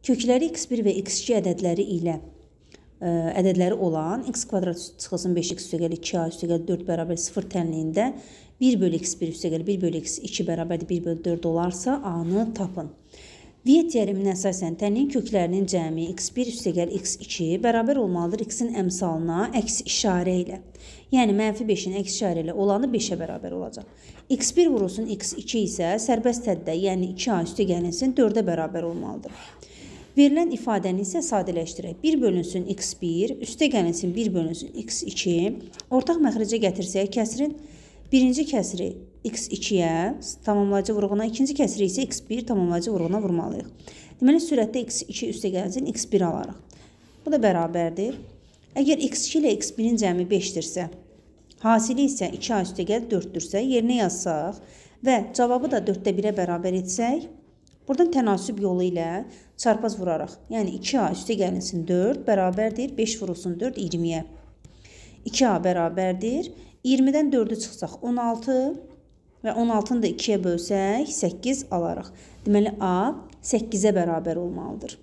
Kökləri x1 və x2 ədədləri ilə ə, e, ədədləri olan x kvadrat çıxılsın 5x üstəgəl 2a üstəgəl 4 bərabər 0 tənliyində 1 bölü x1 üstəgəl 1 bölü x2 bərabərdir 1 bölü 4 olarsa a-nı tapın. Viet teoriminə əsasən tənliyin köklərinin cəmi x1 üstəgəl x2 bərabər olmalıdır x-in əmsalına əks işarə ilə. Yəni, mənfi 5-in əks işarə ilə olanı 5-ə bərabər olacaq. x1 vurulsun x2 isə sərbəst həddə, yəni 2a üstəgəlinsin 4-ə bərabər olmalıdır. Verilən ifadəni isə sadələşdirək. 1 bölünsün x1, üstə gəlinsin 1 bölünsün x2. Ortaq məxrəcə gətirsək, kəsirin birinci kəsiri x2-yə tamamlayıcı vurğuna, ikinci kəsiri isə x1 tamamlayıcı vurğuna vurmalıyıq. Deməli, sürətdə x2 üstə gəlinsin x1 alarıq. Bu da bərabərdir. Əgər x2 ilə x1-in cəmi 5-dirsə, hasili isə 2a üstə gəl 4-dürsə, yerinə yazsaq və cavabı da 4-də 1-ə bərabər etsək, Buradan tənasüb yolu ilə çarpaz vuraraq, yəni 2A üstə gəlinsin 4 bərabərdir 5 vurulsun 4 20-yə. 2A bərabərdir 20-dən 4-ü çıxsaq 16 və 16-nı da 2-yə bölsək 8 alarıq. Deməli A 8-ə bərabər olmalıdır.